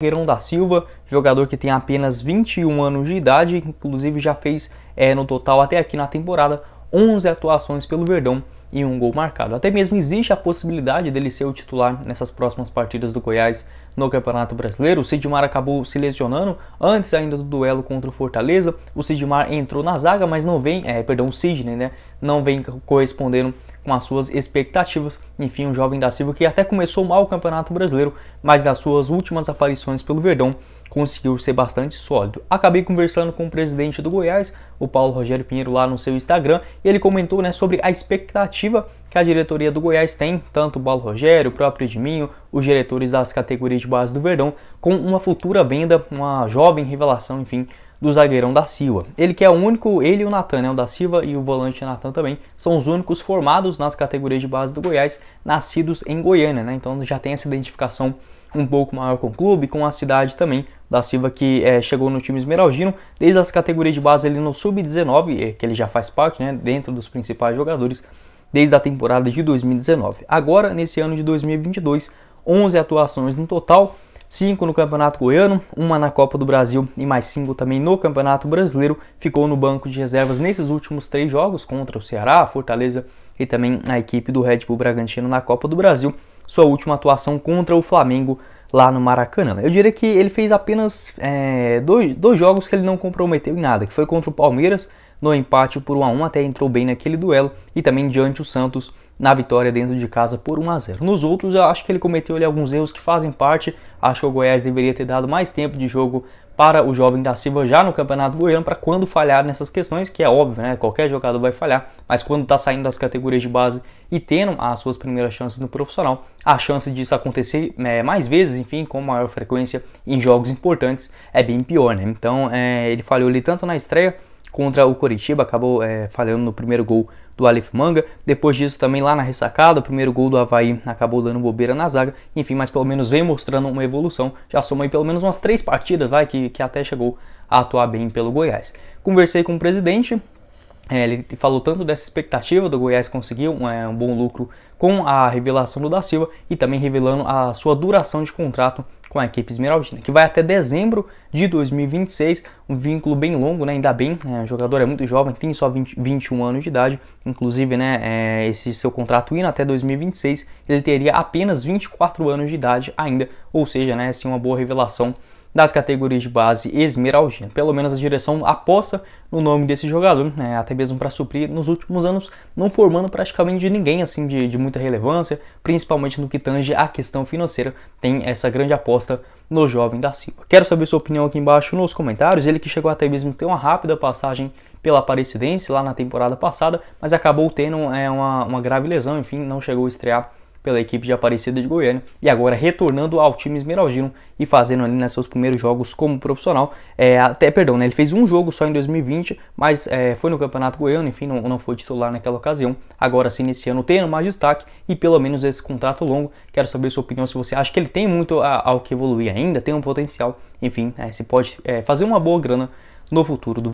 Gueirão da Silva, jogador que tem apenas 21 anos de idade, inclusive já fez é, no total até aqui na temporada 11 atuações pelo Verdão e um gol marcado. Até mesmo existe a possibilidade dele ser o titular nessas próximas partidas do Goiás no Campeonato Brasileiro. O Sidmar acabou se lesionando antes ainda do duelo contra o Fortaleza. O Sidmar entrou na zaga, mas não vem, é, perdão, o Sidney, né? Não vem correspondendo com as suas expectativas. Enfim, um jovem da Silva que até começou mal o Campeonato Brasileiro, mas nas suas últimas aparições pelo Verdão conseguiu ser bastante sólido. Acabei conversando com o presidente do Goiás, o Paulo Rogério Pinheiro, lá no seu Instagram, e ele comentou né, sobre a expectativa que a diretoria do Goiás tem, tanto o Paulo Rogério, o próprio Edminho, os diretores das categorias de base do Verdão, com uma futura venda, uma jovem revelação, enfim, do zagueirão da Silva. Ele que é o único, ele e o Natan, né, o da Silva e o volante Natan também, são os únicos formados nas categorias de base do Goiás, nascidos em Goiânia, né? Então já tem essa identificação um pouco maior com o clube, com a cidade também. Da Silva que é, chegou no time esmeraldino desde as categorias de base ali no sub-19, eh, que ele já faz parte, né, dentro dos principais jogadores desde a temporada de 2019. Agora, nesse ano de 2022, 11 atuações no total, cinco no Campeonato Goiano, uma na Copa do Brasil e mais cinco também no Campeonato Brasileiro. Ficou no banco de reservas nesses últimos três jogos contra o Ceará, Fortaleza e também a equipe do Red Bull Bragantino na Copa do Brasil. Sua última atuação contra o Flamengo lá no Maracanã. Eu diria que ele fez apenas é, dois, dois jogos que ele não comprometeu em nada, que foi contra o Palmeiras no empate por 1 a 1 até entrou bem naquele duelo e também diante o Santos na vitória dentro de casa por 1 a 0. Nos outros, eu acho que ele cometeu ali, alguns erros que fazem parte. Acho que o Goiás deveria ter dado mais tempo de jogo para o jovem da Silva já no Campeonato Goiano para quando falhar nessas questões, que é óbvio, né? Qualquer jogador vai falhar, mas quando está saindo das categorias de base e tendo as suas primeiras chances no profissional, a chance disso acontecer é, mais vezes, enfim, com maior frequência em jogos importantes é bem pior, né? Então é, ele falhou ali tanto na estreia contra o Coritiba, acabou é, falhando no primeiro gol do Aleph Manga. Depois disso, também lá na ressacada, o primeiro gol do Havaí acabou dando bobeira na zaga. Enfim, mas pelo menos vem mostrando uma evolução. Já soma aí pelo menos umas três partidas, vai, que, que até chegou a atuar bem pelo Goiás. Conversei com o presidente, é, ele falou tanto dessa expectativa do Goiás conseguir um, é, um, bom lucro com a revelação do da Silva e também revelando a sua duração de contrato com a equipe esmeraldina, que vai até dezembro de 2026, um vínculo bem longo, né? ainda bem, é, o jogador é muito jovem, tem só 20, 21 anos de idade, inclusive né, é, esse seu contrato indo até 2026, ele teria apenas 24 anos de idade ainda, ou seja, né, assim, uma boa revelação das categorias de base esmeraldina. Pelo menos a direção aposta no nome desse jogador, né, até mesmo para suprir nos últimos anos, não formando praticamente ninguém assim de, de muita relevância, principalmente no que tange à questão financeira, tem essa grande aposta no jovem da Silva. Quero saber sua opinião aqui embaixo nos comentários, ele que chegou até mesmo ter uma rápida passagem pela Aparecidense lá na temporada passada, mas acabou tendo é, uma, uma grave lesão, enfim, não chegou a estrear pela equipe de Aparecida de Goiânia e agora retornando ao time esmeraldino e fazendo ali né, seus primeiros jogos como profissional. É, até, perdão, né, ele fez um jogo só em 2020, mas é, foi no Campeonato Goiano, enfim, não, não foi titular naquela ocasião. Agora sim, nesse ano, tendo mais destaque e pelo menos esse contrato longo. Quero saber sua opinião se você acha que ele tem muito ao que evoluir ainda, tem um potencial, enfim, é, se pode é, fazer uma boa grana no futuro do